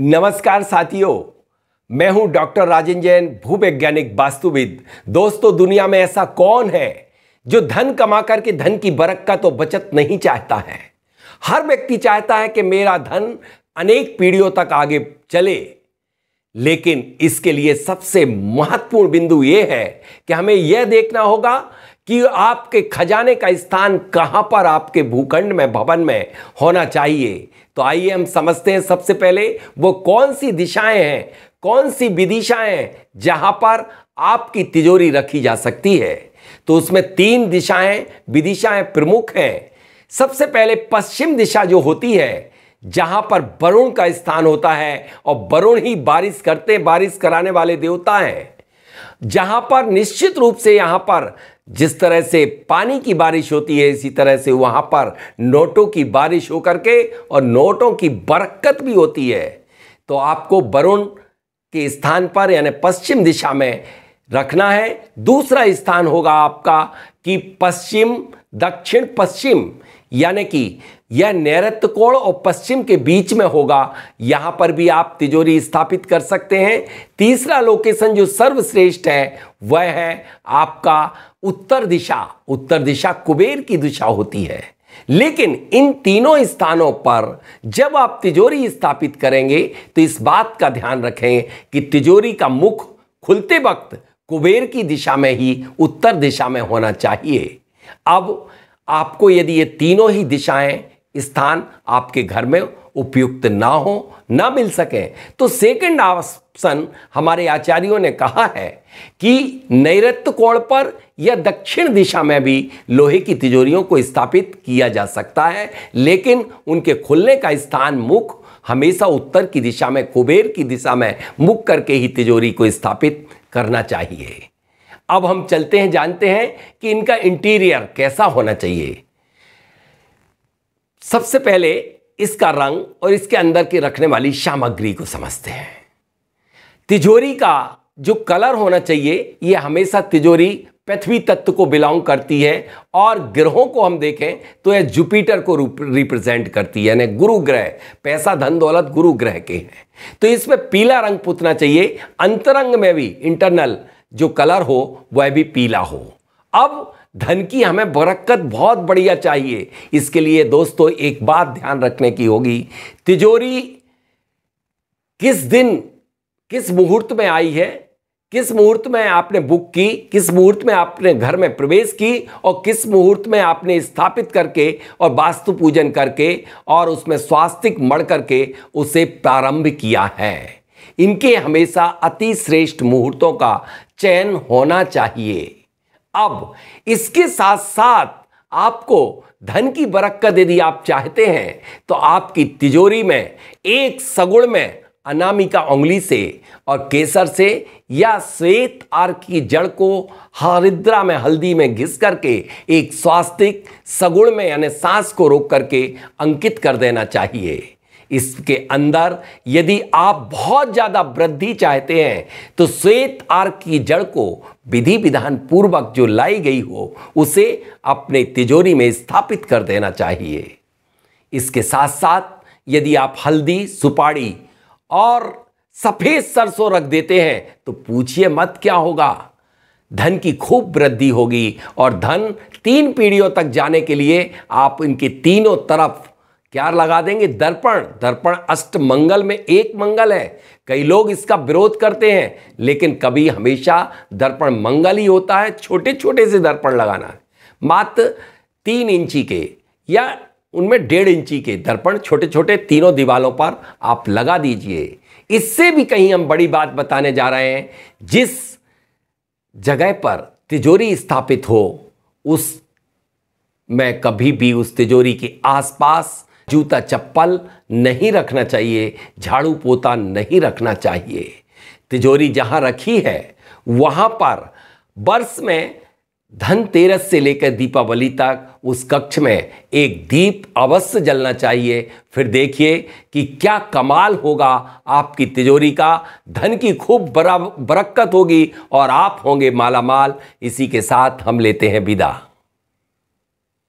नमस्कार साथियों मैं हूं डॉक्टर राजेंद्र जैन भूवैज्ञानिक वास्तुविद दोस्तों दुनिया में ऐसा कौन है जो धन कमा करके धन की बरक का तो बचत नहीं चाहता है हर व्यक्ति चाहता है कि मेरा धन अनेक पीढ़ियों तक आगे चले लेकिन इसके लिए सबसे महत्वपूर्ण बिंदु यह है कि हमें यह देखना होगा कि आपके खजाने का स्थान कहां पर आपके भूखंड में भवन में होना चाहिए तो आइए हम समझते हैं सबसे पहले वो कौन सी दिशाएं हैं कौन सी विदिशाएं जहां पर आपकी तिजोरी रखी जा सकती है तो उसमें तीन दिशाएं विदिशाएं प्रमुख हैं सबसे पहले पश्चिम दिशा जो होती है जहां पर वरुण का स्थान होता है और वरुण ही बारिश करते बारिश कराने वाले देवता हैं जहां पर निश्चित रूप से यहां पर जिस तरह से पानी की बारिश होती है इसी तरह से वहां पर नोटों की बारिश होकर के और नोटों की बरकत भी होती है तो आपको वरुण के स्थान पर यानी पश्चिम दिशा में रखना है दूसरा स्थान होगा आपका कि पश्चिम दक्षिण पश्चिम यानी कि यह नैरत कोण और पश्चिम के बीच में होगा यहां पर भी आप तिजोरी स्थापित कर सकते हैं तीसरा लोकेशन जो सर्वश्रेष्ठ है वह है आपका उत्तर दिशा उत्तर दिशा कुबेर की दिशा होती है लेकिन इन तीनों स्थानों पर जब आप तिजोरी स्थापित करेंगे तो इस बात का ध्यान रखें कि तिजोरी का मुख खुलते वक्त कुबेर की दिशा में ही उत्तर दिशा में होना चाहिए अब आपको यदि ये तीनों ही दिशाएं स्थान आपके घर में उपयुक्त ना हो ना मिल सके तो सेकंड ऑप्शन हमारे आचार्यों ने कहा है कि नैऋत्य कोण पर या दक्षिण दिशा में भी लोहे की तिजोरियों को स्थापित किया जा सकता है लेकिन उनके खुलने का स्थान मुख हमेशा उत्तर की दिशा में कुबेर की दिशा में मुख करके ही तिजोरी को स्थापित करना चाहिए अब हम चलते हैं जानते हैं कि इनका इंटीरियर कैसा होना चाहिए सबसे पहले इसका रंग और इसके अंदर की रखने वाली सामग्री को समझते हैं तिजोरी का जो कलर होना चाहिए यह हमेशा तिजोरी पृथ्वी तत्व को बिलोंग करती है और ग्रहों को हम देखें तो यह जुपिटर को रिप्रेजेंट करती है यानी गुरु ग्रह पैसा धन दौलत गुरु ग्रह के हैं तो इसमें पीला रंग पुतना चाहिए अंतरंग में भी इंटरनल जो कलर हो वह भी पीला हो अब धन की हमें बरकत बहुत बढ़िया चाहिए इसके लिए दोस्तों एक बात ध्यान रखने की होगी तिजोरी किस दिन किस मुहूर्त में आई है किस मुहूर्त में आपने बुक की किस मुहूर्त में आपने घर में प्रवेश की और किस मुहूर्त में आपने स्थापित करके और वास्तु पूजन करके और उसमें स्वास्तिक मढ़ करके उसे प्रारंभ किया है इनके हमेशा अति श्रेष्ठ मुहूर्तों का चयन होना चाहिए अब इसके साथ साथ आपको धन की बरक्कत यदि आप चाहते हैं तो आपकी तिजोरी में एक सगुण में अनामिका उंगली से और केसर से या श्वेत आर की जड़ को हरिद्रा में हल्दी में घिस करके एक स्वास्तिक सगुण में यानी सांस को रोक करके अंकित कर देना चाहिए इसके अंदर यदि आप बहुत ज़्यादा वृद्धि चाहते हैं तो श्वेत आर्क की जड़ को विधि विधान पूर्वक जो लाई गई हो उसे अपने तिजोरी में स्थापित कर देना चाहिए इसके साथ साथ यदि आप हल्दी सुपाड़ी और सफ़ेद सरसों रख देते हैं तो पूछिए मत क्या होगा धन की खूब वृद्धि होगी और धन तीन पीढ़ियों तक जाने के लिए आप इनके तीनों तरफ क्या लगा देंगे दर्पण दर्पण अष्ट मंगल में एक मंगल है कई लोग इसका विरोध करते हैं लेकिन कभी हमेशा दर्पण मंगल ही होता है छोटे छोटे से दर्पण लगाना है मात्र तीन इंची के या उनमें डेढ़ इंची के दर्पण छोटे छोटे तीनों दीवालों पर आप लगा दीजिए इससे भी कहीं हम बड़ी बात बताने जा रहे हैं जिस जगह पर तिजोरी स्थापित हो उस में कभी भी उस तिजोरी के आसपास जूता चप्पल नहीं रखना चाहिए झाड़ू पोता नहीं रखना चाहिए तिजोरी जहाँ रखी है वहाँ पर वर्ष में धनतेरस से लेकर दीपावली तक उस कक्ष में एक दीप अवश्य जलना चाहिए फिर देखिए कि क्या कमाल होगा आपकी तिजोरी का धन की खूब बरा बरक्कत होगी और आप होंगे मालामाल इसी के साथ हम लेते हैं विदा